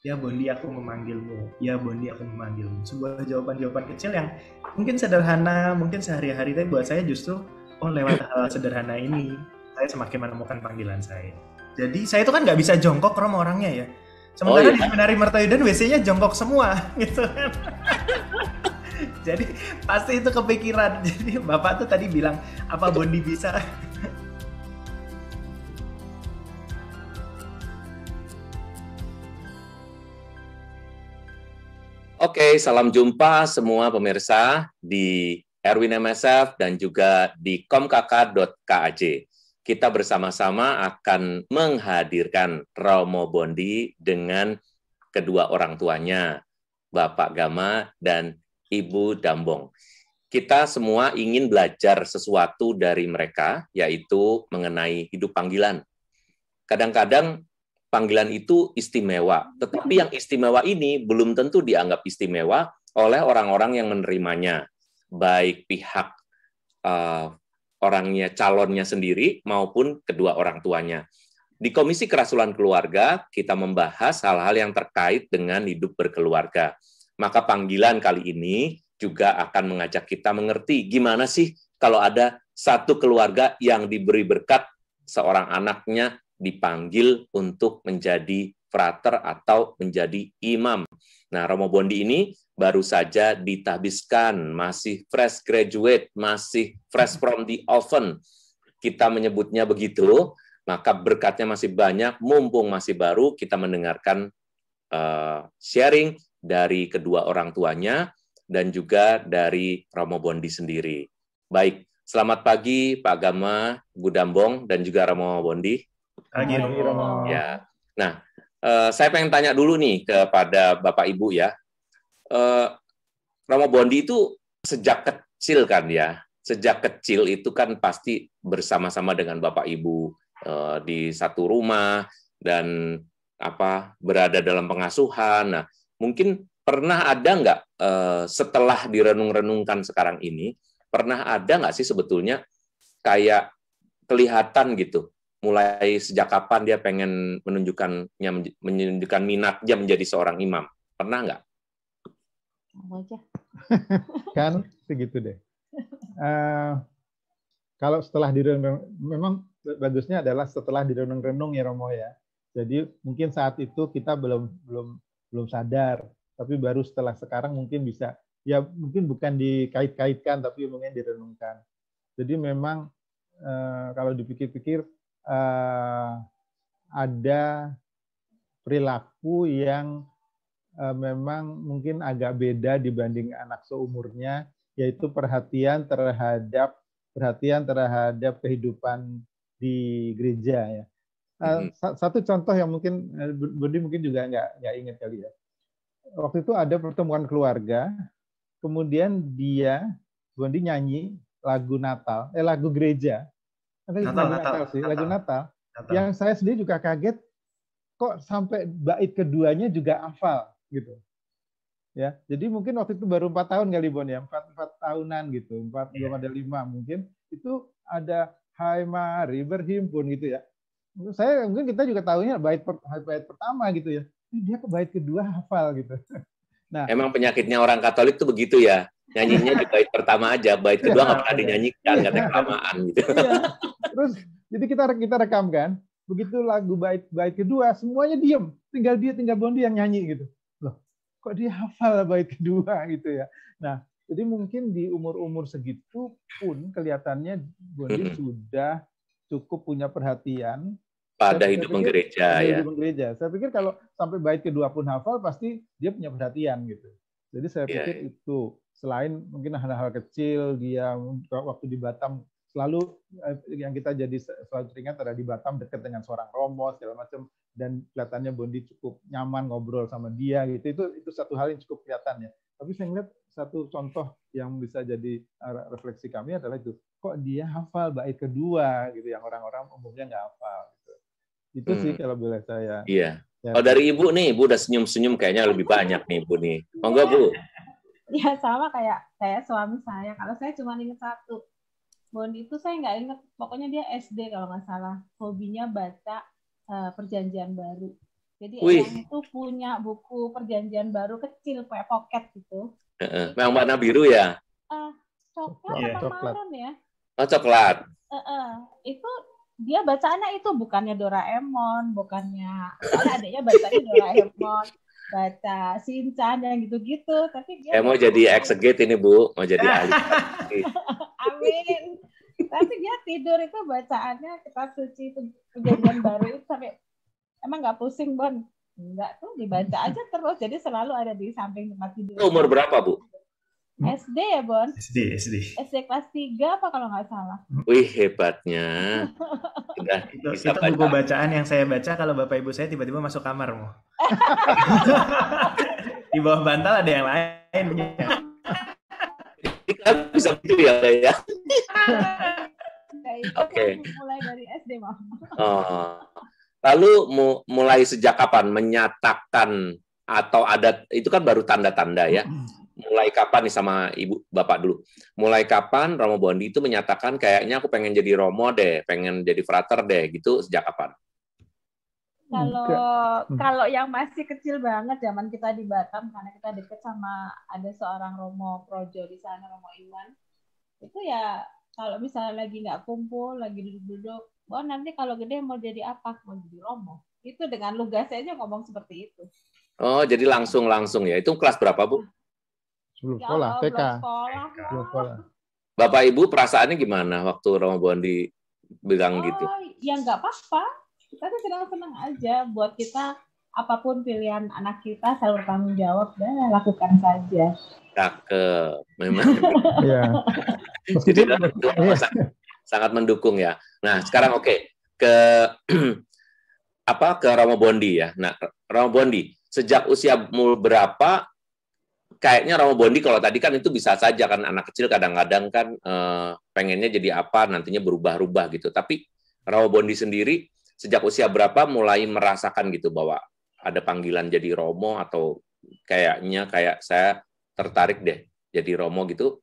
Ya Bondi aku memanggilmu, ya Bondi aku memanggilmu. Sebuah jawaban-jawaban kecil yang mungkin sederhana, mungkin sehari-hari, tapi buat saya justru, oh lewat hal sederhana ini, saya semakin menemukan panggilan saya. Jadi saya itu kan nggak bisa jongkok rom orangnya ya. Sementara oh, iya. di menari Mertayudan WC-nya jongkok semua gitu kan. Jadi pasti itu kepikiran. Jadi bapak tuh tadi bilang apa Bondi bisa Oke, salam jumpa semua pemirsa di Erwin MSF dan juga di komkk.kaj. Kita bersama-sama akan menghadirkan Romo Bondi dengan kedua orang tuanya, Bapak Gama dan Ibu Dambong. Kita semua ingin belajar sesuatu dari mereka, yaitu mengenai hidup panggilan. Kadang-kadang panggilan itu istimewa. Tetapi yang istimewa ini belum tentu dianggap istimewa oleh orang-orang yang menerimanya, baik pihak uh, orangnya calonnya sendiri maupun kedua orang tuanya. Di Komisi Kerasulan Keluarga, kita membahas hal-hal yang terkait dengan hidup berkeluarga. Maka panggilan kali ini juga akan mengajak kita mengerti gimana sih kalau ada satu keluarga yang diberi berkat seorang anaknya dipanggil untuk menjadi frater atau menjadi imam. Nah, Romo Bondi ini baru saja ditahbiskan, masih fresh graduate, masih fresh from the oven. Kita menyebutnya begitu, maka berkatnya masih banyak, mumpung masih baru, kita mendengarkan uh, sharing dari kedua orang tuanya dan juga dari Romo Bondi sendiri. Baik, selamat pagi Pak Gama, Bu Dambong, dan juga Romo Bondi. Pagi ah, gitu. Romo. Iya. Ya. Nah, eh, saya pengen tanya dulu nih kepada Bapak Ibu ya. Eh, Romo Bondi itu sejak kecil kan ya, sejak kecil itu kan pasti bersama-sama dengan Bapak Ibu eh, di satu rumah dan apa berada dalam pengasuhan. Nah, mungkin pernah ada nggak eh, setelah direnung-renungkan sekarang ini, pernah ada nggak sih sebetulnya kayak kelihatan gitu mulai sejak kapan dia pengen menunjukkannya menunjukkan dia menjadi seorang imam? Pernah nggak? aja. kan segitu deh. Uh, kalau setelah direnung, memang bagusnya adalah setelah direnung-renung ya Romo ya. Jadi mungkin saat itu kita belum belum belum sadar, tapi baru setelah sekarang mungkin bisa ya mungkin bukan dikait-kaitkan tapi mungkin direnungkan. Jadi memang uh, kalau dipikir-pikir eh, ada perilaku yang eh, memang mungkin agak beda dibanding anak seumurnya, yaitu perhatian terhadap perhatian terhadap kehidupan di gereja ya. Uh, mm-hmm. satu contoh yang mungkin eh, Budi mungkin juga nggak nggak ingat kali ya. Waktu itu ada pertemuan keluarga, kemudian dia Budi nyanyi lagu Natal, eh lagu gereja Natal, Natal, Natal, Natal sih, Natal. lagu Natal. Natal. Yang saya sendiri juga kaget kok sampai bait keduanya juga hafal gitu. Ya, jadi mungkin waktu itu baru empat tahun kali Bon ya, empat empat tahunan gitu, empat yeah. belum ada lima mungkin. Itu ada Hai Mari berhimpun gitu ya. Saya mungkin kita juga tahunya bait per, bait pertama gitu ya. Dia ke bait kedua hafal gitu. Nah, emang penyakitnya orang Katolik tuh begitu ya nyanyinya di bait pertama aja, bait kedua nggak pernah dinyanyikan iya. karena kelamaan gitu. Iya. Terus jadi kita kita rekam kan, begitu lagu bait bait kedua semuanya diem, tinggal dia tinggal Bondi yang nyanyi gitu. Loh, kok dia hafal bait kedua gitu ya. Nah, jadi mungkin di umur-umur segitu pun kelihatannya Bondi hmm. sudah cukup punya perhatian pada hidup pikir, gereja ya. Hidup gereja. Saya pikir kalau sampai bait kedua pun hafal pasti dia punya perhatian gitu. Jadi saya yeah. pikir iya. itu selain mungkin hal-hal kecil dia waktu di Batam selalu eh, yang kita jadi selalu teringat ada di Batam dekat dengan seorang Romo segala macam dan kelihatannya Bondi cukup nyaman ngobrol sama dia gitu itu itu satu hal yang cukup kelihatan ya tapi saya ngeliat satu contoh yang bisa jadi eh, refleksi kami adalah itu kok dia hafal bait kedua gitu yang orang-orang umumnya nggak hafal gitu itu hmm. sih kalau boleh saya iya ya. oh dari ibu nih ibu udah senyum-senyum kayaknya lebih banyak nih ibu nih monggo bu ya sama kayak saya suami saya kalau saya cuma ingat satu Bond itu saya nggak ingat pokoknya dia SD kalau nggak salah hobinya baca uh, perjanjian baru jadi Wih. itu punya buku perjanjian baru kecil kayak pocket gitu uh, yang warna biru ya uh, coklat yeah. apa coklat. ya oh coklat uh, uh, itu dia bacaannya itu bukannya Doraemon bukannya oh, kan adanya bacanya Doraemon baca Shinchan yang gitu-gitu tapi dia saya eh, mau jadi exegete ini bu mau jadi ah. ahli amin tapi dia tidur itu bacaannya kita suci itu perjanjian baru itu sampai emang nggak pusing bon Enggak tuh dibaca aja terus jadi selalu ada di samping tempat tidur umur berapa bu Hmm? SD ya Bon? SD, SD. SD kelas 3 apa kalau nggak salah? Hmm? Wih hebatnya. Udah, itu, kita itu baca. buku bacaan yang saya baca kalau bapak ibu saya tiba-tiba masuk kamar mau. Di bawah bantal ada yang lain. kan bisa begitu ya, ya. Oke. Okay. Mulai dari SD mah. Oh. Lalu mu mulai sejak kapan menyatakan atau ada itu kan baru tanda-tanda ya. Hmm mulai kapan nih sama ibu bapak dulu mulai kapan Romo Bondi itu menyatakan kayaknya aku pengen jadi Romo deh pengen jadi frater deh gitu sejak kapan kalau hmm. kalau yang masih kecil banget zaman kita di Batam karena kita deket sama ada seorang Romo Projo di sana Romo Iwan itu ya kalau misalnya lagi nggak kumpul lagi duduk-duduk oh nanti kalau gede mau jadi apa mau jadi Romo itu dengan lugas aja ngomong seperti itu oh jadi langsung langsung ya itu kelas berapa bu Sebelum ya sekolah, TK. Sebelum sekolah. Bapak Ibu perasaannya gimana waktu Romo Bondi bilang gitu? oh, gitu? Ya nggak apa-apa. Kita tuh senang-senang aja. Buat kita apapun pilihan anak kita selalu tanggung jawab dan lakukan saja. Cakep, memang. ya. Jadi ya. sangat, sangat mendukung ya. Nah sekarang oke okay. ke apa ke Romo Bondi ya. Nah Romo Bondi sejak usia berapa kayaknya Romo Bondi kalau tadi kan itu bisa saja kan anak kecil kadang-kadang kan uh, pengennya jadi apa nantinya berubah-ubah gitu. Tapi Romo Bondi sendiri sejak usia berapa mulai merasakan gitu bahwa ada panggilan jadi Romo atau kayaknya kayak saya tertarik deh jadi Romo gitu.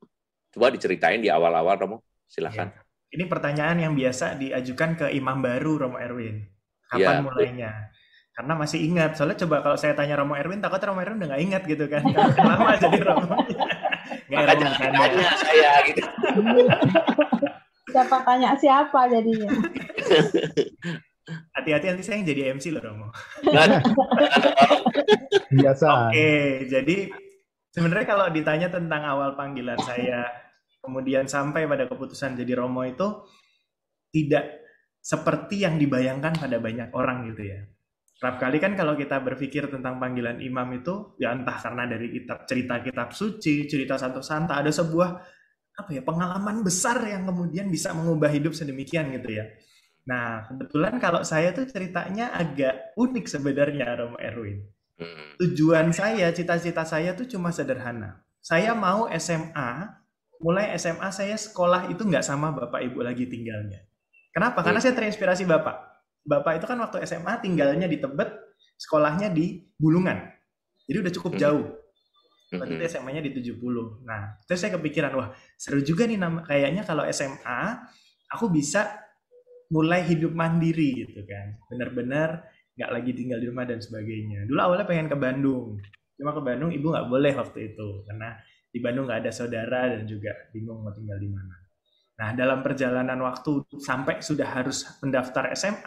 Coba diceritain di awal-awal Romo, silahkan. Iya. Ini pertanyaan yang biasa diajukan ke imam baru Romo Erwin. Kapan ya, mulainya? karena masih ingat soalnya coba kalau saya tanya Romo Erwin takut Romo Erwin udah gak ingat gitu kan lama jadi Romo nggak yang tanya saya gitu siapa tanya siapa jadinya hati-hati nanti saya yang jadi MC loh Romo biasa oke jadi sebenarnya kalau ditanya tentang awal panggilan saya kemudian sampai pada keputusan jadi Romo itu tidak seperti yang dibayangkan pada banyak orang gitu ya Kerap kali kan kalau kita berpikir tentang panggilan imam itu, ya entah karena dari kitab cerita kitab suci, cerita Santo Santa, ada sebuah apa ya pengalaman besar yang kemudian bisa mengubah hidup sedemikian gitu ya. Nah, kebetulan kalau saya tuh ceritanya agak unik sebenarnya, Romo Erwin. Hmm. Tujuan saya, cita-cita saya tuh cuma sederhana. Saya mau SMA, mulai SMA saya sekolah itu nggak sama Bapak Ibu lagi tinggalnya. Kenapa? Karena saya terinspirasi Bapak Bapak itu kan waktu SMA tinggalnya di Tebet, sekolahnya di Bulungan. Jadi udah cukup jauh. Waktu itu SMA-nya di 70. Nah, terus saya kepikiran, wah seru juga nih nama, kayaknya kalau SMA, aku bisa mulai hidup mandiri gitu kan. Bener-bener nggak lagi tinggal di rumah dan sebagainya. Dulu awalnya pengen ke Bandung. Cuma ke Bandung ibu nggak boleh waktu itu. Karena di Bandung nggak ada saudara dan juga bingung mau tinggal di mana. Nah, dalam perjalanan waktu sampai sudah harus mendaftar SMA,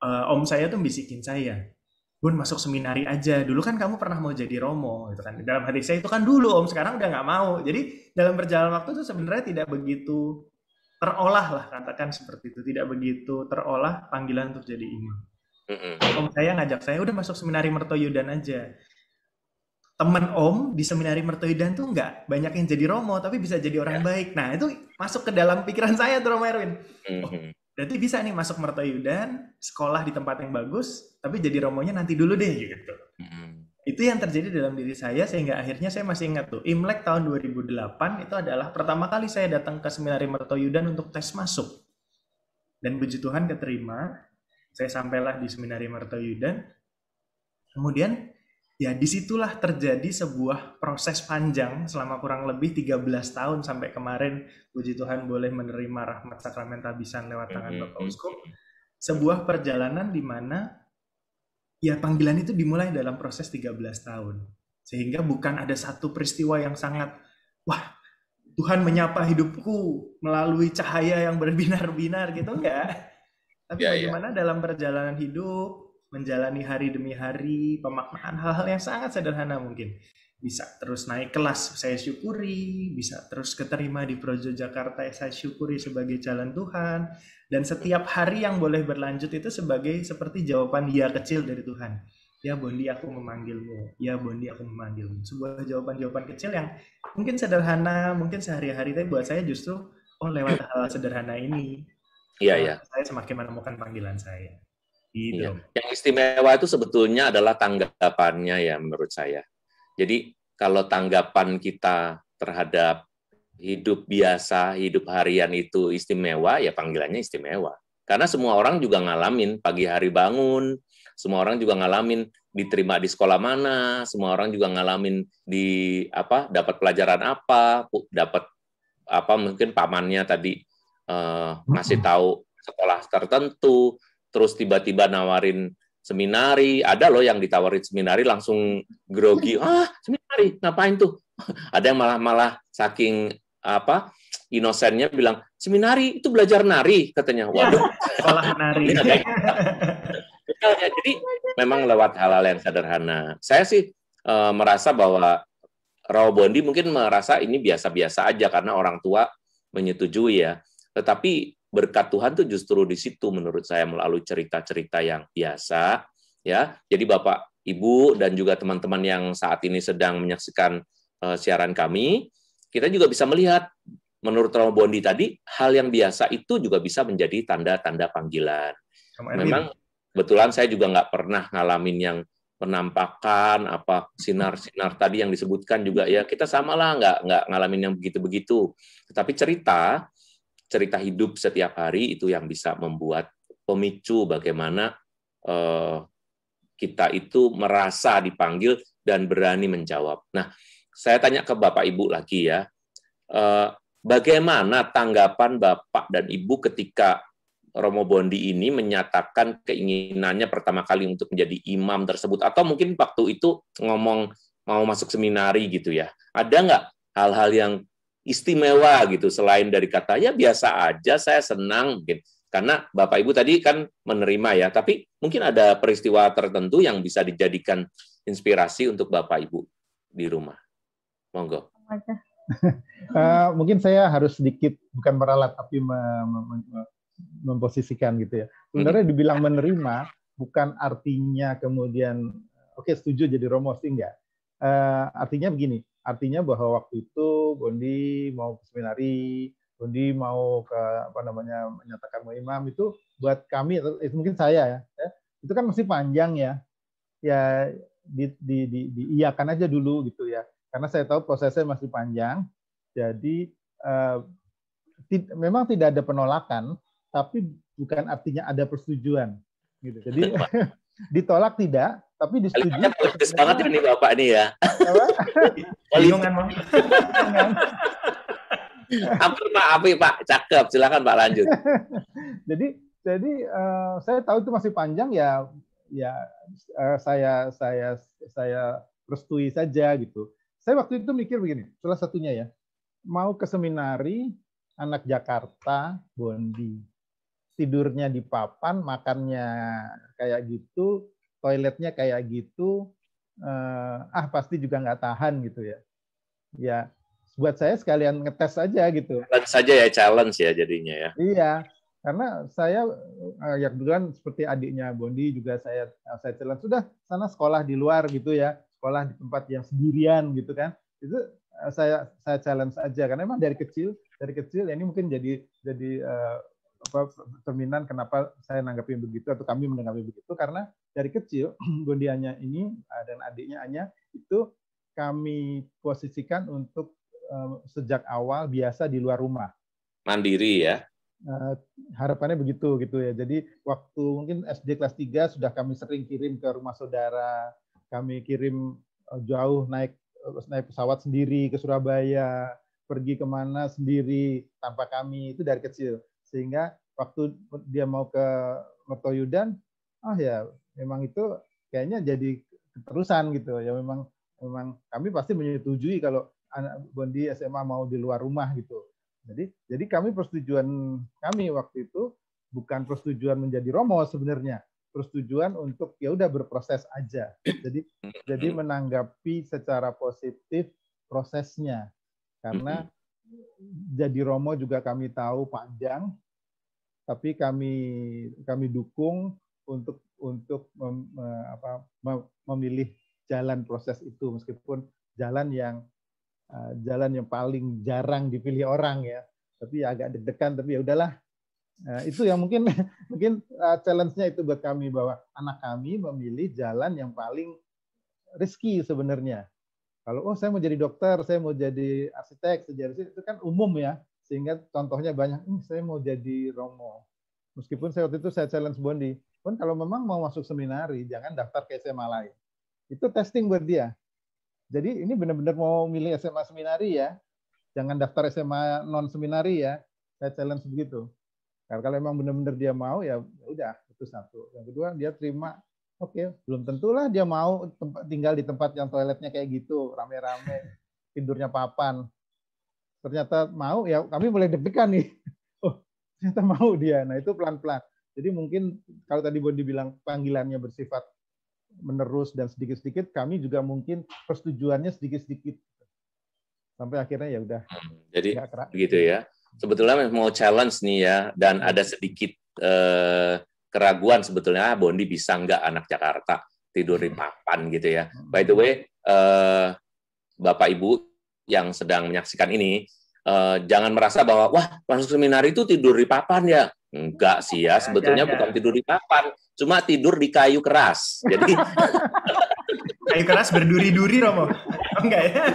uh, eh, om saya tuh bisikin saya, Bun masuk seminari aja. Dulu kan kamu pernah mau jadi romo, gitu kan. Dalam hati saya itu kan dulu om, sekarang udah nggak mau. Jadi dalam perjalanan waktu itu sebenarnya tidak begitu terolah lah katakan seperti itu, tidak begitu terolah panggilan untuk jadi imam. Mm -hmm. Om saya ngajak saya udah masuk seminari mertoyudan aja temen om di seminari mertoidan tuh nggak banyak yang jadi romo tapi bisa jadi orang ya. baik nah itu masuk ke dalam pikiran saya tuh romo Erwin mhm. oh, berarti bisa nih masuk mertoidan sekolah di tempat yang bagus tapi jadi romonya nanti dulu deh gitu mhm. itu yang terjadi dalam diri saya sehingga akhirnya saya masih ingat tuh imlek tahun 2008 itu adalah pertama kali saya datang ke seminari Yudan untuk tes masuk dan puji Tuhan keterima saya sampailah di seminari Yudan, kemudian ya disitulah terjadi sebuah proses panjang selama kurang lebih 13 tahun sampai kemarin puji Tuhan boleh menerima rahmat sakramen tabisan lewat tangan Bapak Uskup sebuah perjalanan di mana ya panggilan itu dimulai dalam proses 13 tahun sehingga bukan ada satu peristiwa yang sangat wah Tuhan menyapa hidupku melalui cahaya yang berbinar-binar gitu enggak tapi ya, ya. bagaimana ya. dalam perjalanan hidup menjalani hari demi hari pemaknaan hal-hal yang sangat sederhana mungkin bisa terus naik kelas saya syukuri bisa terus keterima di Projo Jakarta saya syukuri sebagai jalan Tuhan dan setiap hari yang boleh berlanjut itu sebagai seperti jawaban ya kecil dari Tuhan ya Bondi aku memanggilmu ya Bondi aku memanggilmu sebuah jawaban-jawaban kecil yang mungkin sederhana mungkin sehari-hari tapi buat saya justru oh lewat hal sederhana ini Iya, ya. Saya semakin menemukan panggilan saya. Gitu. Iya. Yang istimewa itu sebetulnya adalah tanggapannya ya menurut saya. Jadi kalau tanggapan kita terhadap hidup biasa, hidup harian itu istimewa, ya panggilannya istimewa. Karena semua orang juga ngalamin pagi hari bangun, semua orang juga ngalamin diterima di sekolah mana, semua orang juga ngalamin di apa dapat pelajaran apa, dapat apa mungkin pamannya tadi uh, eh, masih tahu sekolah tertentu, terus tiba-tiba nawarin seminari ada loh yang ditawarin seminari langsung grogi ah seminari ngapain tuh ada yang malah malah saking apa inosennya bilang seminari itu belajar nari katanya iya. waduh olah nari iya, gitu. ya. jadi memang lewat hal-hal yang sederhana saya sih e, merasa bahwa raw bondi mungkin merasa ini biasa-biasa aja karena orang tua menyetujui ya tetapi berkat Tuhan tuh justru di situ menurut saya melalui cerita-cerita yang biasa ya. Jadi Bapak, Ibu dan juga teman-teman yang saat ini sedang menyaksikan uh, siaran kami, kita juga bisa melihat menurut Romo Bondi tadi hal yang biasa itu juga bisa menjadi tanda-tanda panggilan. Memang kebetulan saya juga nggak pernah ngalamin yang penampakan apa sinar-sinar tadi yang disebutkan juga ya kita samalah nggak nggak ngalamin yang begitu-begitu. Tetapi cerita cerita hidup setiap hari itu yang bisa membuat pemicu bagaimana eh, kita itu merasa dipanggil dan berani menjawab. Nah, saya tanya ke Bapak Ibu lagi ya, eh, bagaimana tanggapan Bapak dan Ibu ketika Romo Bondi ini menyatakan keinginannya pertama kali untuk menjadi imam tersebut, atau mungkin waktu itu ngomong mau masuk seminari gitu ya. Ada nggak hal-hal yang istimewa gitu selain dari katanya biasa aja saya senang mungkin karena Bapak Ibu tadi kan menerima ya tapi mungkin ada peristiwa tertentu yang bisa dijadikan inspirasi untuk Bapak Ibu di rumah monggo eh, mungkin saya harus sedikit bukan meralat tapi mem mem memposisikan gitu ya sebenarnya hmm. dibilang menerima bukan artinya kemudian oke okay, setuju jadi Romo sih enggak uh, artinya begini Artinya bahwa waktu itu Bondi mau ke seminari, Bondi mau ke apa namanya menyatakan mau imam itu buat kami mungkin saya ya, ya, itu kan masih panjang ya. Ya di, di, di, aja dulu gitu ya. Karena saya tahu prosesnya masih panjang. Jadi eh, tid, memang tidak ada penolakan, tapi bukan artinya ada persetujuan. Gitu. Jadi ditolak tidak, tapi disetujui politis banget ini bapak ini ya mau. apa kan, pak api pak cakep silakan pak lanjut jadi jadi uh, saya tahu itu masih panjang ya ya uh, saya saya saya restui saja gitu saya waktu itu mikir begini salah satunya ya mau ke seminari anak Jakarta Bondi tidurnya di papan makannya kayak gitu toiletnya kayak gitu, eh, ah pasti juga nggak tahan gitu ya. Ya, buat saya sekalian ngetes aja gitu. Challenge saja ya, challenge ya jadinya ya. Iya, karena saya eh, ya kebetulan seperti adiknya Bondi juga saya saya challenge sudah sana sekolah di luar gitu ya, sekolah di tempat yang sendirian gitu kan. Itu saya saya challenge aja karena emang dari kecil dari kecil ya ini mungkin jadi jadi eh, apa, terminan kenapa saya menanggapi begitu atau kami menanggapi begitu karena dari kecil Gondianya ini eh, dan adiknya Anya itu kami posisikan untuk eh, sejak awal biasa di luar rumah. Mandiri ya. Eh, harapannya begitu gitu ya. Jadi waktu mungkin SD kelas 3 sudah kami sering kirim ke rumah saudara, kami kirim jauh naik naik pesawat sendiri ke Surabaya, pergi kemana sendiri tanpa kami itu dari kecil. Sehingga waktu dia mau ke Mertoyudan, ah ya memang itu kayaknya jadi keterusan gitu ya memang memang kami pasti menyetujui kalau anak Bondi SMA mau di luar rumah gitu jadi jadi kami persetujuan kami waktu itu bukan persetujuan menjadi romo sebenarnya persetujuan untuk ya udah berproses aja jadi jadi hmm. menanggapi secara positif prosesnya karena hmm. jadi romo juga kami tahu panjang tapi kami kami dukung untuk untuk mem, apa, memilih jalan proses itu meskipun jalan yang eh, jalan yang paling jarang dipilih orang ya tapi ya agak deg-degan tapi ya udahlah nah, itu yang mungkin mungkin eh, challenge-nya itu buat kami bahwa anak kami memilih jalan yang paling riski sebenarnya. Kalau oh saya mau jadi dokter, saya mau jadi arsitek, sejarah itu kan umum ya. Sehingga contohnya banyak, ini hmm, saya mau jadi romo. Meskipun saya waktu itu saya challenge Bondi, pun kalau memang mau masuk seminari, jangan daftar ke SMA lain. Itu testing buat dia. Jadi ini benar-benar mau milih SMA seminari ya. Jangan daftar SMA non seminari ya. Saya challenge begitu. Karena kalau memang benar-benar dia mau ya udah itu satu. Yang kedua dia terima oke okay, belum tentulah dia mau tinggal di tempat yang toiletnya kayak gitu rame-rame tidurnya papan. Ternyata mau ya kami boleh deg-degan nih. Oh ternyata mau dia. Nah itu pelan-pelan jadi mungkin kalau tadi Bondi bilang panggilannya bersifat menerus dan sedikit-sedikit, kami juga mungkin persetujuannya sedikit-sedikit. Sampai akhirnya ya udah. Hmm, jadi begitu ya. Sebetulnya mau challenge nih ya, dan ada sedikit eh, keraguan sebetulnya, ah, Bondi bisa nggak anak Jakarta tidur di papan gitu ya. Hmm. By the way, eh, Bapak Ibu yang sedang menyaksikan ini, eh, jangan merasa bahwa, wah, masuk seminar itu tidur di papan ya, Enggak sih ya, sebetulnya ya, ya, bukan tidur di papan, cuma tidur di kayu keras. Jadi kayu keras berduri-duri Romo. Oh, enggak ya.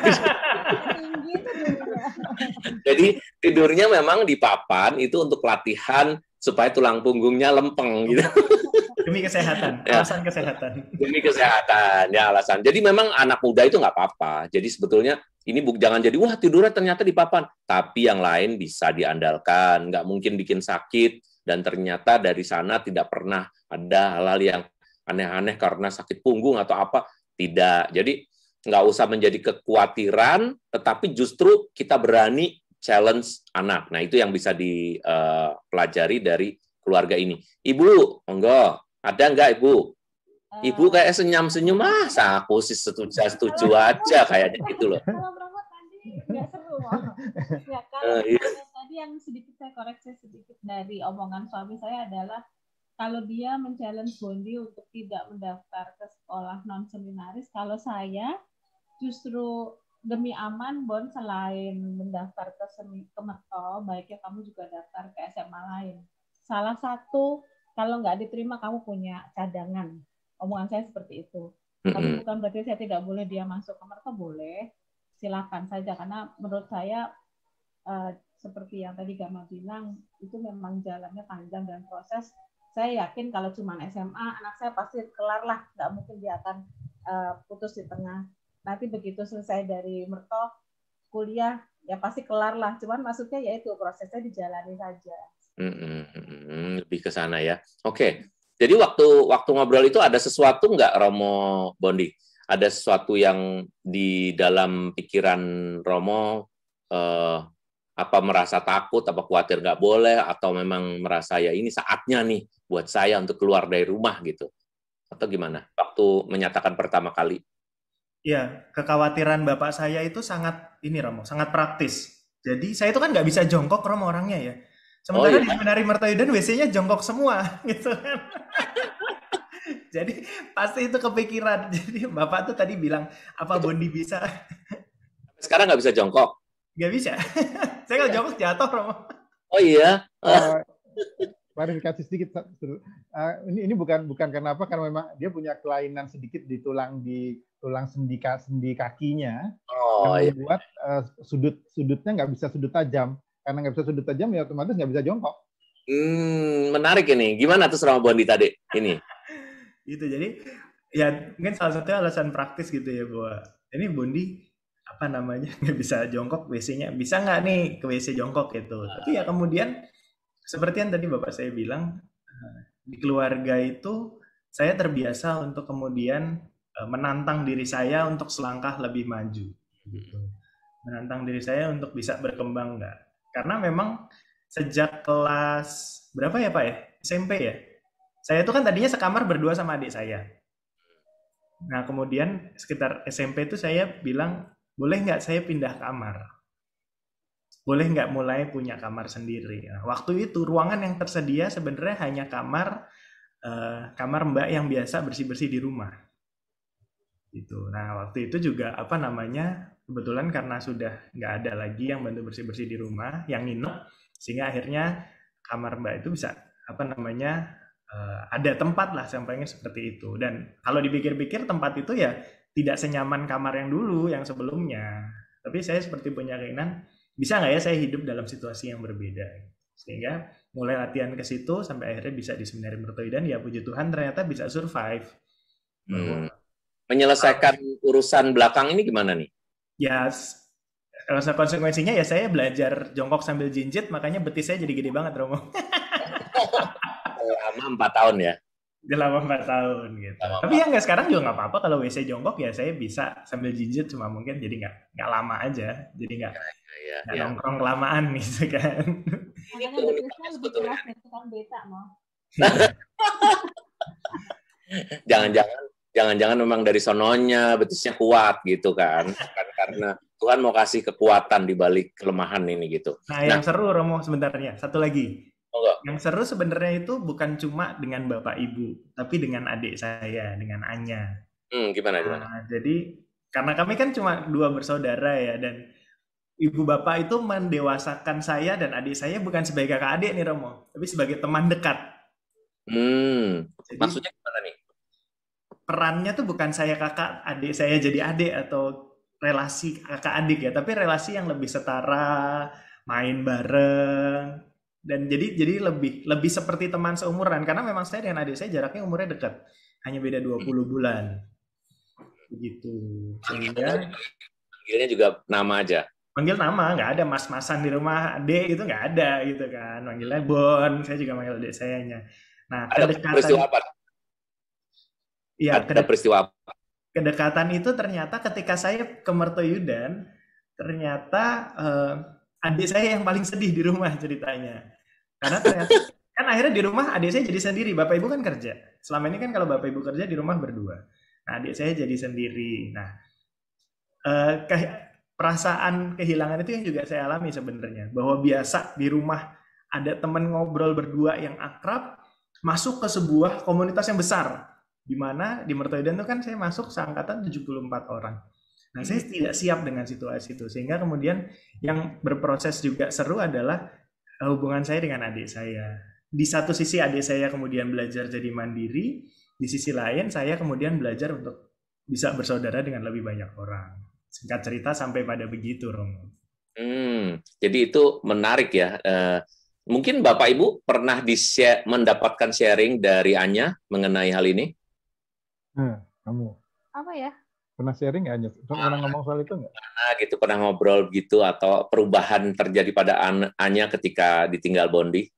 Jadi tidurnya memang di papan itu untuk latihan supaya tulang punggungnya lempeng gitu. Demi kesehatan, ya. alasan kesehatan. Demi kesehatan, ya alasan. Jadi memang anak muda itu nggak apa-apa. Jadi sebetulnya ini bu jangan jadi wah tidurnya ternyata di papan. Tapi yang lain bisa diandalkan, nggak mungkin bikin sakit, dan ternyata dari sana tidak pernah ada hal-hal yang aneh-aneh karena sakit punggung atau apa tidak jadi nggak usah menjadi kekhawatiran tetapi justru kita berani challenge anak nah itu yang bisa dipelajari eh, dari keluarga ini ibu monggo ada nggak ibu Ibu eh, kayak senyum-senyum, masa ah, aku sih setuju, setuju aja kayaknya gitu loh. Kalau nggak seru, ya kan? Eh, iya tadi yang sedikit saya koreksi sedikit dari omongan suami saya adalah kalau dia men Bondi untuk tidak mendaftar ke sekolah non seminaris, kalau saya justru demi aman Bon selain mendaftar ke semi ke Merto, baiknya kamu juga daftar ke SMA lain. Salah satu kalau nggak diterima kamu punya cadangan. Omongan saya seperti itu. Tapi bukan berarti saya tidak boleh dia masuk ke Merto, boleh. Silakan saja karena menurut saya eh, seperti yang tadi Gama bilang itu memang jalannya panjang dan proses saya yakin kalau cuma SMA anak saya pasti kelar lah nggak mungkin dia akan eh, putus di tengah nanti begitu selesai dari mertok kuliah ya pasti kelar lah cuman maksudnya yaitu prosesnya dijalani saja -hmm. lebih ke sana ya oke okay. jadi waktu waktu ngobrol itu ada sesuatu nggak Romo Bondi ada sesuatu yang di dalam pikiran Romo eh, apa merasa takut, apa khawatir nggak boleh, atau memang merasa ya ini saatnya nih buat saya untuk keluar dari rumah gitu? Atau gimana? Waktu menyatakan pertama kali? Ya, kekhawatiran bapak saya itu sangat ini Romo, sangat praktis. Jadi saya itu kan nggak bisa jongkok Romo orangnya ya. Sementara oh, iya. di seminari Mertoyudan WC-nya jongkok semua gitu kan. Jadi pasti itu kepikiran. Jadi bapak tuh tadi bilang apa Bondi bisa? Sekarang nggak bisa jongkok. Gak bisa. Saya kalau iya. jongkok jatuh, Romo. Oh iya. Uh, eh, klarifikasi sedikit. Uh, ini ini bukan bukan kenapa karena memang dia punya kelainan sedikit di tulang di tulang sendi sendi kakinya oh, yang iya. membuat iya. uh, sudut sudutnya nggak bisa sudut tajam karena nggak bisa sudut tajam ya otomatis nggak bisa jongkok. Hmm, menarik ini. Gimana tuh selama di tadi ini? itu jadi ya mungkin salah satu alasan praktis gitu ya bahwa ini Bondi apa namanya nggak bisa jongkok WC-nya bisa nggak nih ke WC jongkok gitu ah. tapi ya kemudian seperti yang tadi bapak saya bilang eh, di keluarga itu saya terbiasa untuk kemudian eh, menantang diri saya untuk selangkah lebih maju gitu menantang diri saya untuk bisa berkembang nggak karena memang sejak kelas berapa ya pak ya SMP ya saya itu kan tadinya sekamar berdua sama adik saya Nah, kemudian sekitar SMP itu saya bilang boleh nggak saya pindah kamar? Boleh nggak mulai punya kamar sendiri? Nah, waktu itu ruangan yang tersedia sebenarnya hanya kamar eh, kamar mbak yang biasa bersih-bersih di rumah. Gitu. Nah waktu itu juga apa namanya kebetulan karena sudah nggak ada lagi yang bantu bersih-bersih di rumah, yang nginep, sehingga akhirnya kamar mbak itu bisa apa namanya eh, ada tempat lah sampainya seperti itu. Dan kalau dipikir-pikir tempat itu ya tidak senyaman kamar yang dulu yang sebelumnya tapi saya seperti punya keinginan bisa nggak ya saya hidup dalam situasi yang berbeda sehingga mulai latihan ke situ sampai akhirnya bisa di seminari Mertoi dan ya puji Tuhan ternyata bisa survive hmm. menyelesaikan urusan belakang ini gimana nih ya konsekuensinya ya saya belajar jongkok sambil jinjit makanya betis saya jadi gede banget Romo lama empat tahun ya Selama empat tahun gitu. Selama Tapi 4. ya nggak sekarang juga nggak apa-apa kalau WC jongkok ya saya bisa sambil jinjit cuma mungkin jadi nggak nggak lama aja, jadi nggak ya, ya, ya. Iya. nongkrong kelamaan gitu kan. Yang lebih dari mau. Jangan-jangan jangan-jangan memang dari sononya betisnya kuat gitu kan. kan karena Tuhan mau kasih kekuatan di balik kelemahan ini gitu. Nah, nah yang seru Romo sebentarnya satu lagi Enggak. Yang seru sebenarnya itu bukan cuma dengan bapak ibu, tapi dengan adik saya, dengan Anya. Hmm, gimana gimana? Nah, jadi karena kami kan cuma dua bersaudara ya dan ibu bapak itu mendewasakan saya dan adik saya bukan sebagai kakak adik nih Romo, tapi sebagai teman dekat. Hmm. Jadi, maksudnya gimana nih? Perannya tuh bukan saya kakak adik saya jadi adik atau relasi kakak adik ya, tapi relasi yang lebih setara, main bareng, dan jadi jadi lebih lebih seperti teman seumuran karena memang saya dengan adik saya jaraknya umurnya dekat hanya beda 20 hmm. bulan begitu sehingga panggilnya juga nama aja panggil nama nggak ada mas-masan di rumah adik itu nggak ada gitu kan panggilnya Bon saya juga manggil adik saya nya nah ada kedekatan peristiwa apa ya ada kedek, peristiwa apa kedekatan itu ternyata ketika saya ke Mertoyudan ternyata eh, adik saya yang paling sedih di rumah ceritanya. Karena ternyata kan akhirnya di rumah adik saya jadi sendiri, bapak ibu kan kerja. Selama ini kan kalau bapak ibu kerja di rumah berdua. Nah, adik saya jadi sendiri. Nah, eh, ke, perasaan kehilangan itu yang juga saya alami sebenarnya, bahwa biasa di rumah ada teman ngobrol berdua yang akrab, masuk ke sebuah komunitas yang besar. Di mana di Mertoyudan itu kan saya masuk seangkatan 74 orang. Nah, saya tidak siap dengan situasi itu. Sehingga kemudian yang berproses juga seru adalah eh, hubungan saya dengan adik saya. Di satu sisi adik saya kemudian belajar jadi mandiri, di sisi lain saya kemudian belajar untuk bisa bersaudara dengan lebih banyak orang. Singkat cerita sampai pada begitu, Romo. Hmm, jadi itu menarik ya. Uh, mungkin Bapak Ibu pernah mendapatkan sharing dari Anya mengenai hal ini? Hmm, kamu. Apa ya? Pernah sharing ya Anyut? Pernah, nah, ngomong soal itu nggak? Pernah gitu, pernah ngobrol gitu atau perubahan terjadi pada Anya ketika ditinggal Bondi?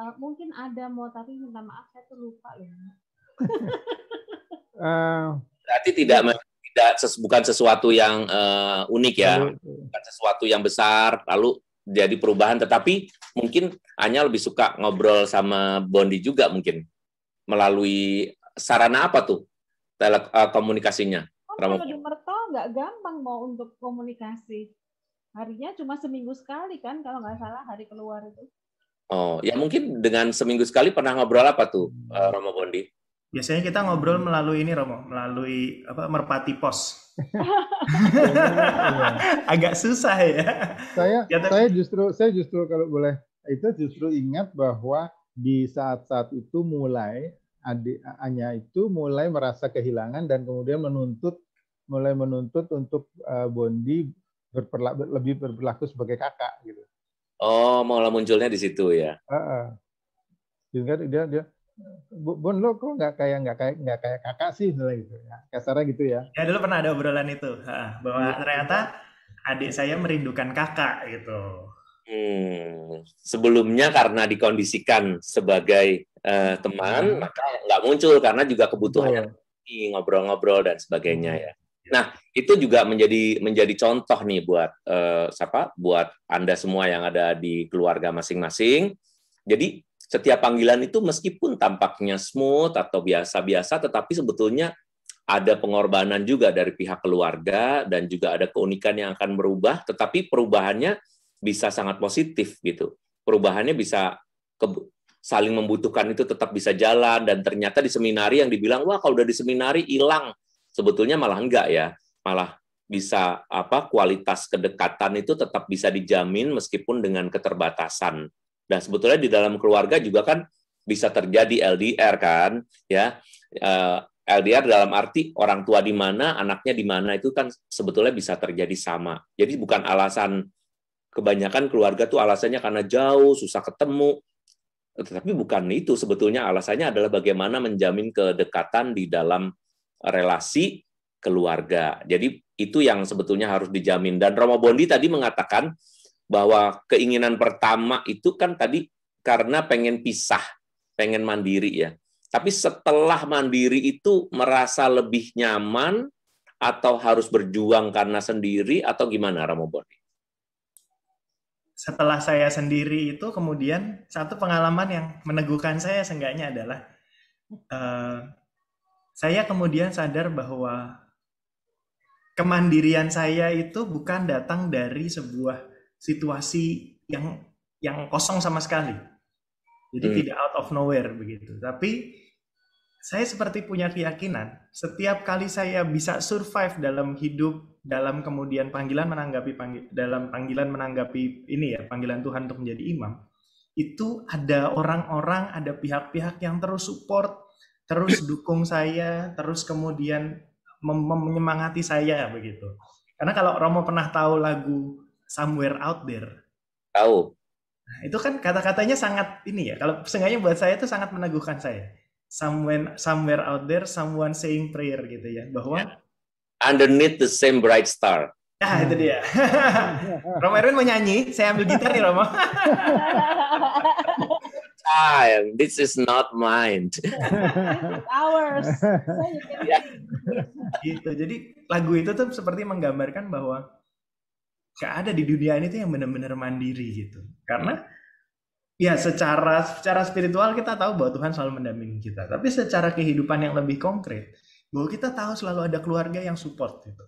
Uh, mungkin ada mau tapi minta maaf saya tuh lupa ya. uh, Berarti tidak tidak ses, bukan sesuatu yang uh, unik ya, bukan sesuatu yang besar lalu jadi perubahan. Tetapi mungkin Anya lebih suka ngobrol sama Bondi juga mungkin melalui sarana apa tuh telekomunikasinya? kalau di Merto nggak gampang mau untuk komunikasi. Harinya cuma seminggu sekali kan, kalau nggak salah hari keluar itu. Oh, ya mungkin dengan seminggu sekali pernah ngobrol apa tuh, eh, Romo Bondi? Biasanya kita ngobrol melalui ini, Romo, melalui apa merpati pos. Oh, iya. Agak susah ya. Saya, ya, tapi... saya justru, saya justru kalau boleh, itu justru ingat bahwa di saat-saat itu mulai adik Anya itu mulai merasa kehilangan dan kemudian menuntut mulai menuntut untuk uh, Bondi berperla lebih berperilaku sebagai kakak gitu. Oh, malah munculnya di situ ya. Heeh. Uh -uh. dia dia Bon lo kok nggak kayak nggak kayak nggak kayak kakak sih misalnya gitu ya kasarnya gitu ya ya dulu pernah ada obrolan itu bahwa iya. ternyata adik saya merindukan kakak gitu hmm, sebelumnya karena dikondisikan sebagai uh, teman hmm. maka nggak muncul karena juga kebutuhannya ngobrol-ngobrol dan sebagainya hmm. ya Nah, itu juga menjadi menjadi contoh nih buat uh, siapa? Buat Anda semua yang ada di keluarga masing-masing. Jadi, setiap panggilan itu meskipun tampaknya smooth atau biasa-biasa, tetapi sebetulnya ada pengorbanan juga dari pihak keluarga dan juga ada keunikan yang akan berubah, tetapi perubahannya bisa sangat positif gitu. Perubahannya bisa ke, saling membutuhkan itu tetap bisa jalan dan ternyata di seminari yang dibilang wah kalau udah di seminari hilang sebetulnya malah enggak ya malah bisa apa kualitas kedekatan itu tetap bisa dijamin meskipun dengan keterbatasan dan sebetulnya di dalam keluarga juga kan bisa terjadi LDR kan ya eh, LDR dalam arti orang tua di mana anaknya di mana itu kan sebetulnya bisa terjadi sama jadi bukan alasan kebanyakan keluarga tuh alasannya karena jauh susah ketemu tetapi bukan itu sebetulnya alasannya adalah bagaimana menjamin kedekatan di dalam relasi keluarga. Jadi itu yang sebetulnya harus dijamin. Dan Romo Bondi tadi mengatakan bahwa keinginan pertama itu kan tadi karena pengen pisah, pengen mandiri ya. Tapi setelah mandiri itu merasa lebih nyaman atau harus berjuang karena sendiri atau gimana Romo Bondi? Setelah saya sendiri itu kemudian satu pengalaman yang meneguhkan saya seenggaknya adalah eh, saya kemudian sadar bahwa kemandirian saya itu bukan datang dari sebuah situasi yang yang kosong sama sekali. Jadi hmm. tidak out of nowhere begitu. Tapi saya seperti punya keyakinan setiap kali saya bisa survive dalam hidup dalam kemudian panggilan menanggapi panggil, dalam panggilan menanggapi ini ya panggilan Tuhan untuk menjadi imam itu ada orang-orang ada pihak-pihak yang terus support terus dukung saya, terus kemudian menyemangati saya begitu. Karena kalau Romo pernah tahu lagu Somewhere Out There. Tahu. Nah, itu kan kata-katanya sangat ini ya. Kalau sengaja buat saya itu sangat meneguhkan saya. Somewhere somewhere out there, someone saying prayer gitu ya, bahwa ya. underneath the same bright star. Nah, itu dia. Romo Erwin mau nyanyi, saya ambil gitar nih Romo. time. This is not mine. ours. gitu. Jadi lagu itu tuh seperti menggambarkan bahwa gak ada di dunia ini tuh yang benar-benar mandiri gitu. Karena ya secara secara spiritual kita tahu bahwa Tuhan selalu mendampingi kita. Tapi secara kehidupan yang lebih konkret, bahwa kita tahu selalu ada keluarga yang support gitu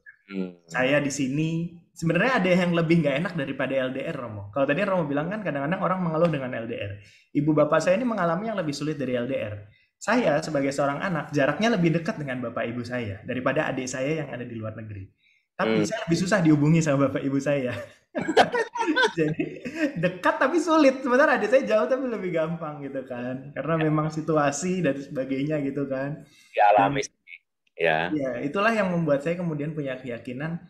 saya di sini sebenarnya ada yang lebih nggak enak daripada LDR Romo. Kalau tadi Romo bilang kan kadang-kadang orang mengeluh dengan LDR. Ibu bapak saya ini mengalami yang lebih sulit dari LDR. Saya sebagai seorang anak jaraknya lebih dekat dengan bapak ibu saya daripada adik saya yang ada di luar negeri. Tapi hmm. saya lebih susah dihubungi sama bapak ibu saya. Jadi dekat tapi sulit. Sementara adik saya jauh tapi lebih gampang gitu kan. Karena ya. memang situasi dan sebagainya gitu kan. Dialami. Dan, Ya. ya, itulah yang membuat saya kemudian punya keyakinan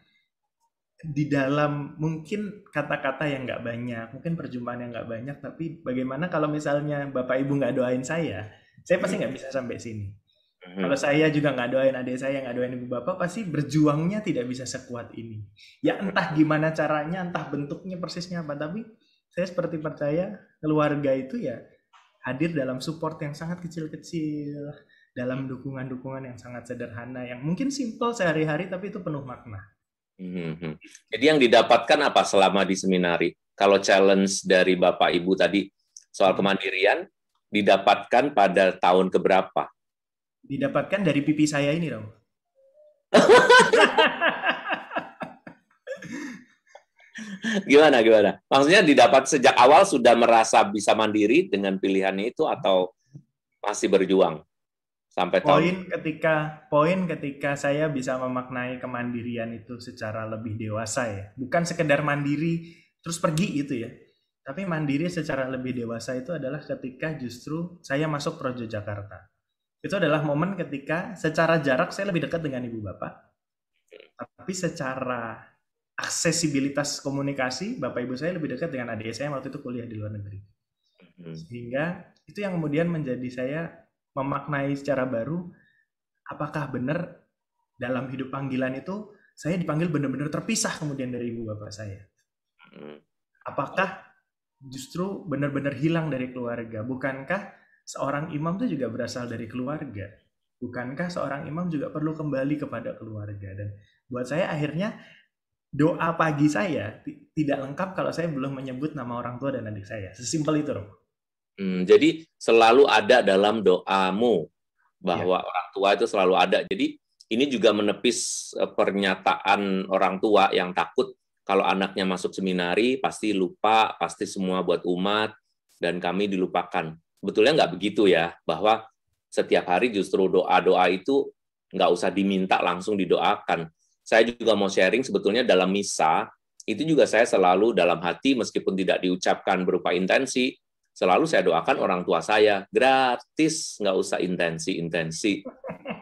di dalam mungkin kata-kata yang nggak banyak, mungkin perjumpaan yang nggak banyak, tapi bagaimana kalau misalnya bapak ibu nggak doain saya, saya pasti nggak bisa sampai sini. Hmm. Kalau saya juga nggak doain adik saya, nggak doain ibu bapak, pasti berjuangnya tidak bisa sekuat ini. Ya entah gimana caranya, entah bentuknya persisnya apa, tapi saya seperti percaya keluarga itu ya hadir dalam support yang sangat kecil-kecil dalam dukungan-dukungan yang sangat sederhana yang mungkin simpel sehari-hari tapi itu penuh makna. mm Jadi yang didapatkan apa selama di seminari? Kalau challenge dari Bapak Ibu tadi soal kemandirian didapatkan pada tahun keberapa? Didapatkan dari pipi saya ini, Rom. gimana gimana? Maksudnya didapat sejak awal sudah merasa bisa mandiri dengan pilihannya itu atau masih berjuang? sampai poin tahun. ketika poin ketika saya bisa memaknai kemandirian itu secara lebih dewasa ya bukan sekedar mandiri terus pergi itu ya tapi mandiri secara lebih dewasa itu adalah ketika justru saya masuk projo Jakarta itu adalah momen ketika secara jarak saya lebih dekat dengan ibu bapak tapi secara aksesibilitas komunikasi bapak ibu saya lebih dekat dengan adik saya waktu itu kuliah di luar negeri hmm. sehingga itu yang kemudian menjadi saya memaknai secara baru apakah benar dalam hidup panggilan itu saya dipanggil benar-benar terpisah kemudian dari ibu bapak saya. Hmm. Apakah justru benar-benar hilang dari keluarga? Bukankah seorang imam itu juga berasal dari keluarga? Bukankah seorang imam juga perlu kembali kepada keluarga? Dan buat saya akhirnya doa pagi saya tidak lengkap kalau saya belum menyebut nama orang tua dan adik saya. Sesimpel itu, romo Hmm, jadi selalu ada dalam doamu bahwa ya. orang tua itu selalu ada. Jadi ini juga menepis eh, pernyataan orang tua yang takut kalau anaknya masuk seminari pasti lupa, pasti semua buat umat dan kami dilupakan. Betulnya nggak begitu ya, bahwa setiap hari justru doa-doa itu nggak usah diminta langsung didoakan. Saya juga mau sharing sebetulnya dalam misa itu juga saya selalu dalam hati meskipun tidak diucapkan berupa intensi, Selalu saya doakan orang tua saya gratis, nggak usah intensi-intensi.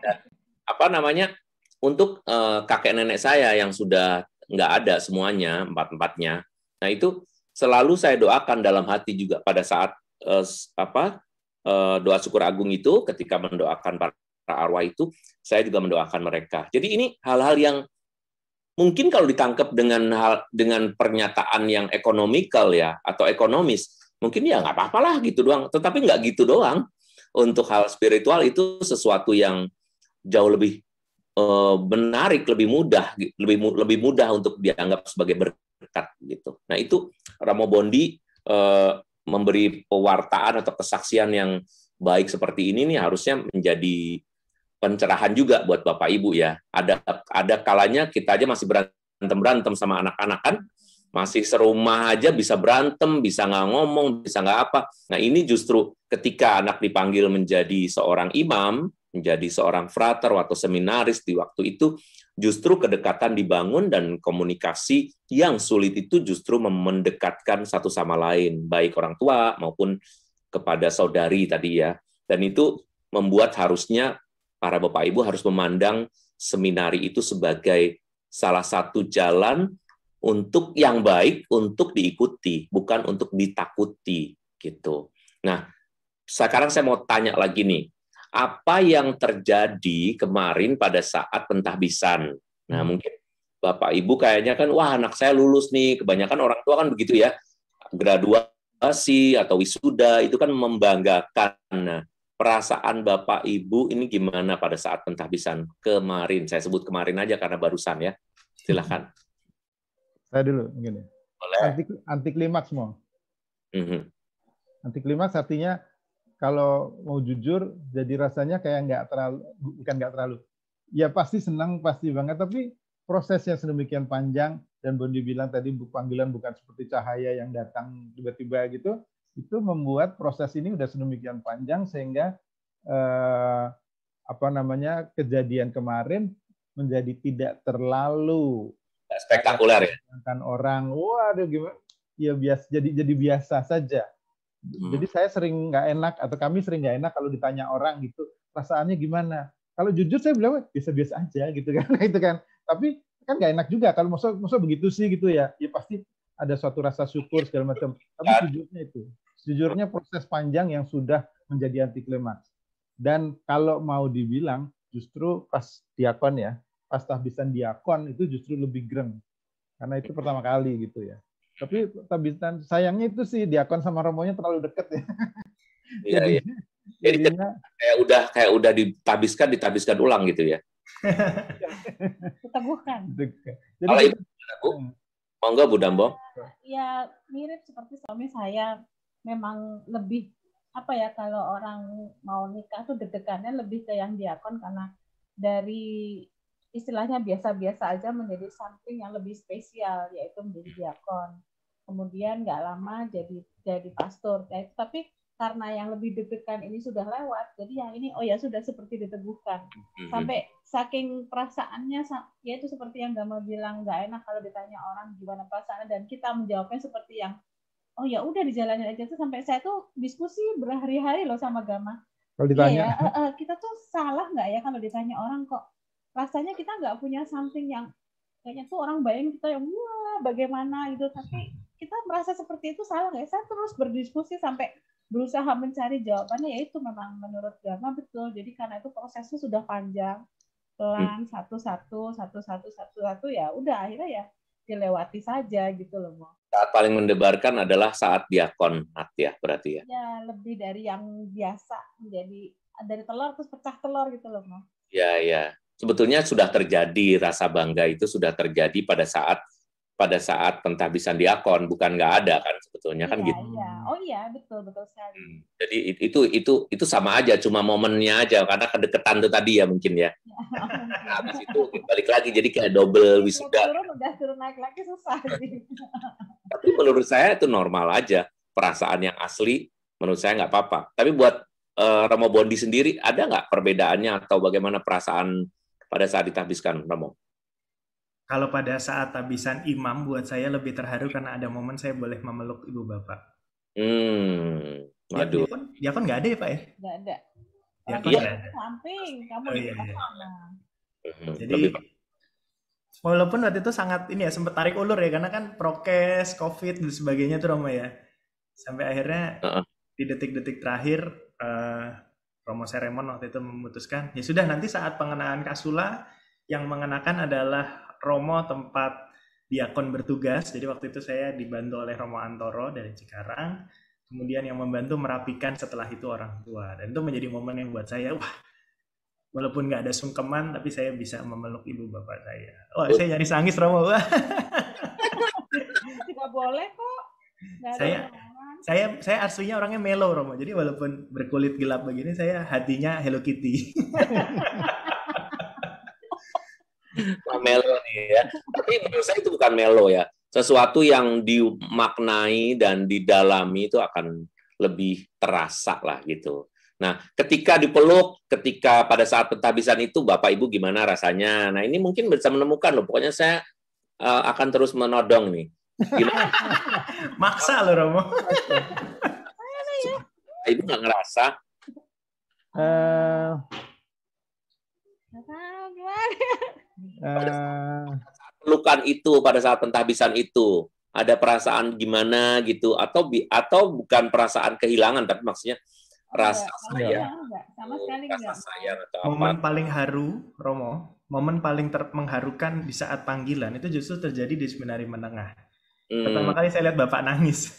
Apa namanya? Untuk eh, kakek nenek saya yang sudah nggak ada semuanya empat empatnya. Nah itu selalu saya doakan dalam hati juga pada saat eh, apa eh, doa syukur agung itu ketika mendoakan para arwah itu saya juga mendoakan mereka. Jadi ini hal-hal yang mungkin kalau ditangkap dengan hal dengan pernyataan yang ekonomikal ya atau ekonomis mungkin ya nggak apa apalah gitu doang. Tetapi nggak gitu doang. Untuk hal spiritual itu sesuatu yang jauh lebih uh, menarik, lebih mudah, lebih lebih mudah untuk dianggap sebagai berkat gitu. Nah itu Ramo Bondi uh, memberi pewartaan atau kesaksian yang baik seperti ini nih harusnya menjadi pencerahan juga buat bapak ibu ya. Ada ada kalanya kita aja masih berantem berantem sama anak-anak kan, masih serumah aja bisa berantem, bisa nggak ngomong, bisa nggak apa. Nah ini justru ketika anak dipanggil menjadi seorang imam, menjadi seorang frater atau seminaris di waktu itu, justru kedekatan dibangun dan komunikasi yang sulit itu justru mendekatkan satu sama lain, baik orang tua maupun kepada saudari tadi ya. Dan itu membuat harusnya para Bapak Ibu harus memandang seminari itu sebagai salah satu jalan untuk yang baik untuk diikuti, bukan untuk ditakuti gitu. Nah, sekarang saya mau tanya lagi nih, apa yang terjadi kemarin pada saat pentahbisan? Nah, hmm. mungkin Bapak Ibu kayaknya kan wah anak saya lulus nih, kebanyakan orang tua kan begitu ya. Graduasi atau wisuda itu kan membanggakan. Nah, perasaan Bapak Ibu ini gimana pada saat pentahbisan kemarin? Saya sebut kemarin aja karena barusan ya. Silahkan. Saya dulu begini ya. Boleh. Anti, anti klimaks mau. Mm-hmm. Anti klimaks artinya kalau mau jujur jadi rasanya kayak nggak terlalu bukan nggak terlalu. Ya pasti senang pasti banget tapi prosesnya sedemikian panjang dan Bondi bilang tadi panggilan bukan seperti cahaya yang datang tiba-tiba gitu itu membuat proses ini udah sedemikian panjang sehingga eh, apa namanya kejadian kemarin menjadi tidak terlalu spektakuler ya. Kan orang, waduh gimana? Ya biasa jadi jadi biasa saja. Hmm. Jadi saya sering nggak enak atau kami sering nggak enak kalau ditanya orang gitu perasaannya gimana. Kalau jujur saya bilang biasa-biasa aja gitu kan, itu kan. Tapi kan nggak enak juga kalau maksud maksud begitu sih gitu ya. Ya pasti ada suatu rasa syukur segala macam. Tapi iya. jujurnya itu, sejujurnya proses panjang yang sudah menjadi anti klimaks. Dan kalau mau dibilang justru pas diakon ya, pas tabisan diakon itu justru lebih greng karena itu pertama kali gitu ya tapi tabisan sayangnya itu sih diakon sama romonya terlalu deket ya iya, jadi iya. jadi jadinya, kayak udah kayak udah ditabiskan ditabiskan ulang gitu ya kita bukan kalau itu aku monggo Bu Dambo ya mirip seperti suami saya memang lebih apa ya kalau orang mau nikah tuh deg-degannya lebih ke yang diakon karena dari istilahnya biasa-biasa aja menjadi something yang lebih spesial yaitu menjadi diakon kemudian nggak lama jadi jadi pastor eh, tapi karena yang lebih deg-degan ini sudah lewat jadi yang ini oh ya sudah seperti diteguhkan mhm. sampai saking perasaannya ya itu seperti yang gak mau bilang nggak enak kalau ditanya orang gimana perasaannya dan kita menjawabnya seperti yang oh ya udah dijalanin aja tuh sampai saya tuh diskusi berhari-hari loh sama Gama kalau ditanya ya, uh, uh, kita tuh salah nggak ya kalau ditanya orang kok rasanya kita nggak punya something yang kayaknya tuh orang bayang kita yang wah bagaimana gitu tapi kita merasa seperti itu salah nggak saya terus berdiskusi sampai berusaha mencari jawabannya yaitu memang menurut Gama betul jadi karena itu prosesnya sudah panjang pelan hmm. satu satu satu satu satu satu ya udah akhirnya ya dilewati saja gitu loh Mo. saat paling mendebarkan adalah saat diakon ya berarti ya ya lebih dari yang biasa menjadi dari telur terus pecah telur gitu loh Mo. ya ya sebetulnya sudah terjadi rasa bangga itu sudah terjadi pada saat pada saat pentahbisan diakon bukan nggak ada kan sebetulnya kan iya, kan gitu. Iya. Oh iya betul betul sekali. Hmm, jadi itu itu itu sama aja cuma momennya aja karena kedekatan tuh tadi ya mungkin ya. nah, habis itu balik lagi jadi kayak double iya, wisuda. Turun udah turun naik lagi susah sih. Tapi menurut saya itu normal aja perasaan yang asli menurut saya nggak apa-apa. Tapi buat uh, Romo Bondi sendiri ada nggak perbedaannya atau bagaimana perasaan pada saat ditahbiskan, Romo? Kalau pada saat tabisan imam, buat saya lebih terharu karena ada momen saya boleh memeluk ibu bapak. Hmm, ya, waduh. Ya, pun kan nggak ada ya Pak ya? Nggak ada. Ya, iya. Samping, kamu oh, iya, iya. Hmm, Jadi, lebih... walaupun waktu itu sangat ini ya sempat tarik ulur ya karena kan prokes, covid dan sebagainya itu Romo ya. Sampai akhirnya uh -uh. di detik-detik terakhir uh, Romo Seremon waktu itu memutuskan, ya sudah nanti saat pengenaan kasula yang mengenakan adalah Romo tempat diakon bertugas. Jadi waktu itu saya dibantu oleh Romo Antoro dari Cikarang. Kemudian yang membantu merapikan setelah itu orang tua. Dan itu menjadi momen yang buat saya, wah, walaupun nggak ada sungkeman, tapi saya bisa memeluk ibu bapak saya. Wah, saya nyaris sangis, Romo. Tidak boleh kok. saya, saya saya aslinya orangnya melo Romo. Jadi walaupun berkulit gelap begini saya hatinya Hello Kitty. nah, melo nih ya. Tapi menurut saya itu bukan melo ya. Sesuatu yang dimaknai dan didalami itu akan lebih terasa lah gitu. Nah, ketika dipeluk, ketika pada saat petabisan itu Bapak Ibu gimana rasanya? Nah, ini mungkin bisa menemukan loh. Pokoknya saya eh, akan terus menodong nih Gila. Maksa lo Romo. Ibu nggak ngerasa. Uh, pelukan itu pada saat pentahbisan itu ada perasaan gimana gitu atau atau bukan perasaan kehilangan tapi maksudnya rasa ya, saya enggak, sama oh, sekali rasa saya atau momen apa. paling haru Romo momen paling ter mengharukan di saat panggilan itu justru terjadi di seminari menengah Hmm. Pertama kali saya lihat bapak nangis.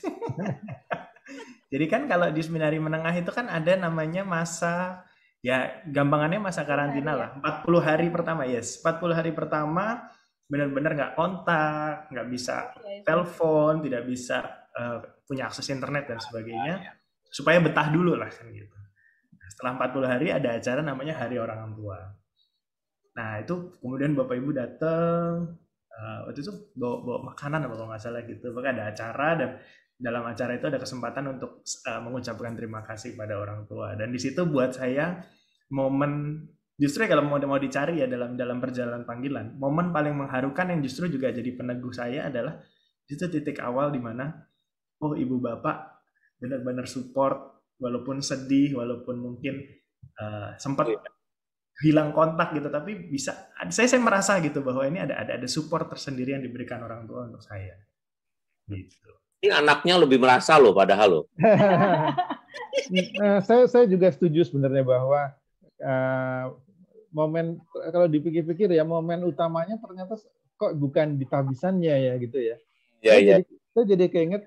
Jadi kan kalau di seminari menengah itu kan ada namanya masa ya gampangannya masa karantina lah 40 hari pertama yes 40 hari pertama benar-benar nggak kontak nggak bisa iya, iya. telepon tidak bisa uh, punya akses internet dan sebagainya iya, supaya betah dulu lah kan gitu nah, setelah 40 hari ada acara namanya hari orang tua nah itu kemudian bapak ibu datang uh, waktu itu bawa, bawa makanan apa kalau nggak salah gitu maka ada acara dan dalam acara itu ada kesempatan untuk uh, mengucapkan terima kasih pada orang tua dan di situ buat saya momen justru kalau mau mau dicari ya dalam dalam perjalanan panggilan momen paling mengharukan yang justru juga jadi peneguh saya adalah itu titik awal di mana oh ibu bapak benar-benar support walaupun sedih walaupun mungkin uh, sempat iya hilang kontak gitu tapi bisa saya saya merasa gitu bahwa ini ada ada ada support tersendiri yang diberikan orang tua untuk saya gitu ini anaknya lebih merasa loh padahal loh saya saya juga setuju sebenarnya bahwa uh, momen kalau dipikir-pikir ya momen utamanya ternyata kok bukan di tabisannya ya gitu ya ya saya ya jadi, saya jadi keinget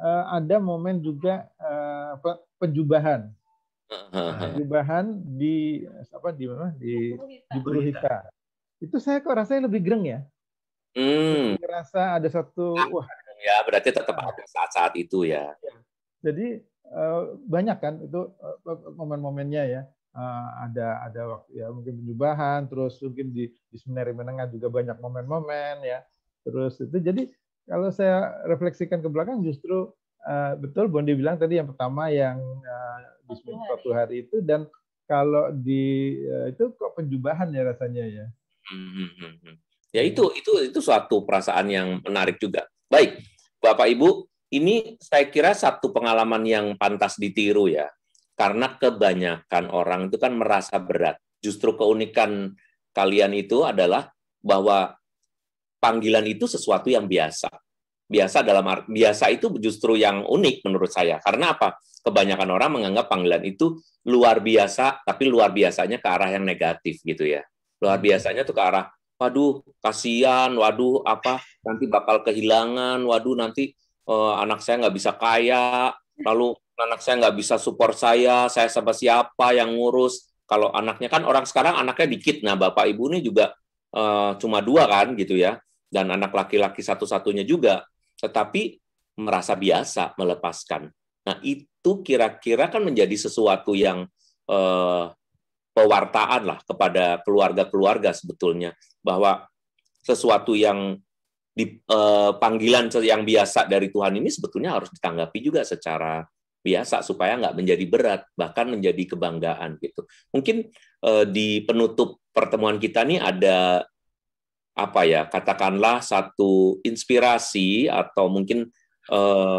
uh, ada momen juga uh, eh, penjubahan Perubahan Jubahan di apa di mana di di Hitam Itu saya kok rasanya lebih greng ya. Hmm. rasa ada satu nah, wah. Ya berarti tetap ada saat-saat itu ya. Iya. Jadi eh, banyak kan itu eh, eh, momen-momennya ya. ada ada waktu ya mungkin perubahan terus mungkin di di seminari menengah juga banyak momen-momen ya terus itu jadi kalau saya refleksikan ke belakang justru betul Bondi bilang tadi yang pertama yang bismillah 40 hari itu dan kalau di eh, itu kok penjubahan ya rasanya ya. Hmm, hmm, hmm, ya itu itu itu suatu perasaan yang menarik juga. Baik, Bapak Ibu, ini saya kira satu pengalaman yang pantas ditiru ya. Karena kebanyakan orang itu kan merasa berat. Justru keunikan kalian itu adalah bahwa panggilan itu sesuatu yang biasa biasa dalam biasa itu justru yang unik menurut saya karena apa kebanyakan orang menganggap panggilan itu luar biasa tapi luar biasanya ke arah yang negatif gitu ya luar hmm. biasanya tuh ke arah waduh kasihan waduh apa nanti bakal kehilangan waduh nanti uh, anak saya nggak bisa kaya lalu anak saya nggak bisa support saya saya sama siapa yang ngurus kalau anaknya kan orang sekarang anaknya dikit nah bapak ibu ini juga uh, cuma dua kan gitu ya dan anak laki-laki satu-satunya juga tetapi merasa biasa melepaskan. Nah, itu kira-kira kan menjadi sesuatu yang eh, pewartaan lah kepada keluarga-keluarga sebetulnya bahwa sesuatu yang di eh, panggilan yang biasa dari Tuhan ini sebetulnya harus ditanggapi juga secara biasa supaya nggak menjadi berat bahkan menjadi kebanggaan gitu mungkin eh, di penutup pertemuan kita nih ada apa ya katakanlah satu inspirasi atau mungkin eh,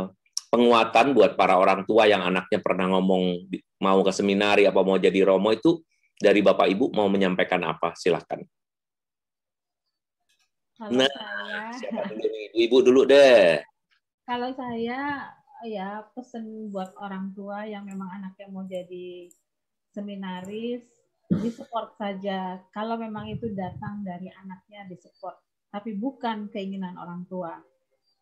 penguatan buat para orang tua yang anaknya pernah ngomong mau ke seminari apa mau jadi romo itu dari bapak ibu mau menyampaikan apa silahkan. Kalau nah, saya, siapa dulu ibu Ibu dulu deh. Kalau saya ya pesen buat orang tua yang memang anaknya mau jadi seminaris disupport saja. Kalau memang itu datang dari anaknya disupport, tapi bukan keinginan orang tua.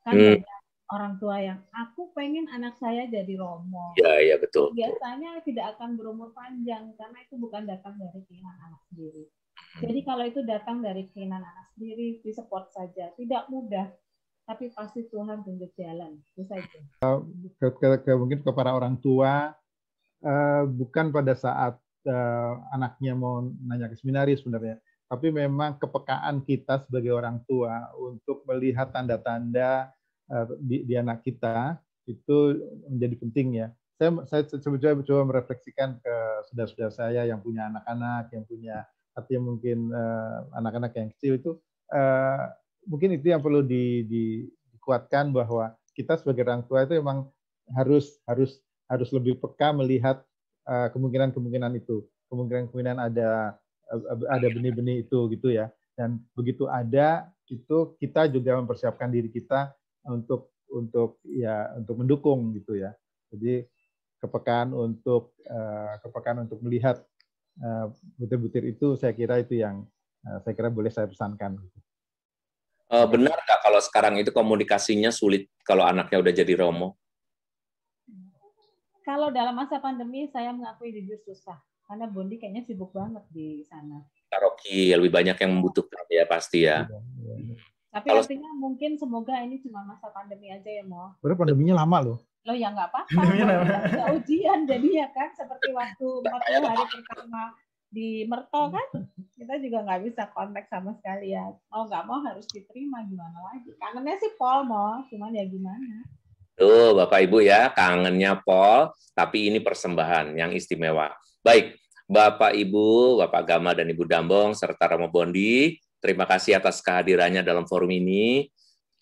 Kan hmm. ada orang tua yang aku pengen anak saya jadi romo. Ya, ya betul. Biasanya tidak akan berumur panjang karena itu bukan datang dari keinginan anak sendiri. Hmm. Jadi kalau itu datang dari keinginan anak sendiri, disupport saja. Tidak mudah, tapi pasti Tuhan tunjuk jalan. Itu saja. mungkin ke para orang tua, eh, bukan pada saat uh, anaknya mau nanya ke seminaris sebenarnya. Tapi memang kepekaan kita sebagai orang tua untuk melihat tanda-tanda uh, di, di anak kita itu menjadi penting ya. Saya saya coba coba merefleksikan ke saudara-saudara saya yang punya anak-anak, yang punya artinya mungkin eh, anak-anak uh, yang kecil itu uh, mungkin itu yang perlu di, di, dikuatkan bahwa kita sebagai orang tua itu memang harus harus harus lebih peka melihat Eh, kemungkinan-kemungkinan itu, kemungkinan-kemungkinan ada eh, eh, ada benih-benih itu gitu ya. Dan begitu ada itu kita juga mempersiapkan diri kita untuk untuk ya untuk mendukung gitu ya. Jadi kepekaan untuk kepekaan untuk melihat butir-butir itu saya kira itu yang saya kira boleh saya pesankan. Gitu. Benarkah kalau sekarang itu komunikasinya sulit kalau anaknya udah jadi romo? Kalau dalam masa pandemi saya mengakui jujur susah karena Bondi kayaknya sibuk banget di sana. Karaoke lebih banyak yang membutuhkan ya pasti ya. Iya, iya, iya. Tapi Kalau... artinya mungkin semoga ini cuma masa pandemi aja ya mau. Baru pandeminya lama loh. Lo ya nggak apa-apa. Ya, ujian jadi ya kan seperti waktu 40 hari pertama di Merto kan kita juga nggak bisa kontak sama sekali ya. Mau nggak mau harus diterima gimana lagi. Karena sih Paul mau, cuman ya gimana. Tuh, Bapak Ibu ya, kangennya Paul, tapi ini persembahan yang istimewa. Baik, Bapak Ibu, Bapak Gama dan Ibu Dambong serta Romo Bondi, terima kasih atas kehadirannya dalam forum ini.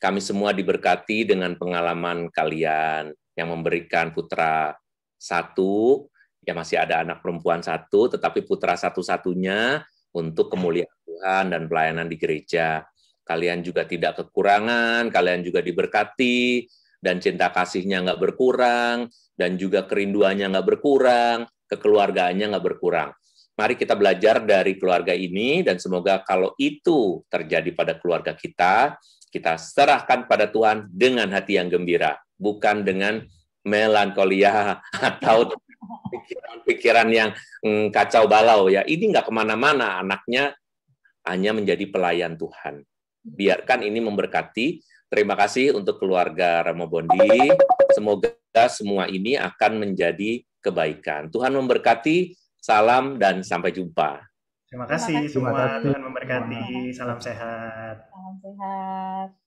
Kami semua diberkati dengan pengalaman kalian yang memberikan putra satu, ya masih ada anak perempuan satu, tetapi putra satu-satunya untuk kemuliaan Tuhan dan pelayanan di gereja. Kalian juga tidak kekurangan, kalian juga diberkati, dan cinta kasihnya nggak berkurang, dan juga kerinduannya nggak berkurang, kekeluargaannya nggak berkurang. Mari kita belajar dari keluarga ini, dan semoga kalau itu terjadi pada keluarga kita, kita serahkan pada Tuhan dengan hati yang gembira, bukan dengan melankolia atau pikiran-pikiran yang mm, kacau balau ya. Ini nggak kemana-mana, anaknya hanya menjadi pelayan Tuhan. Biarkan ini memberkati Terima kasih untuk keluarga Ramo Bondi. Semoga semua ini akan menjadi kebaikan. Tuhan memberkati. Salam dan sampai jumpa. Terima kasih, Terima kasih semua. Tuhan memberkati. Salam sehat. Salam sehat.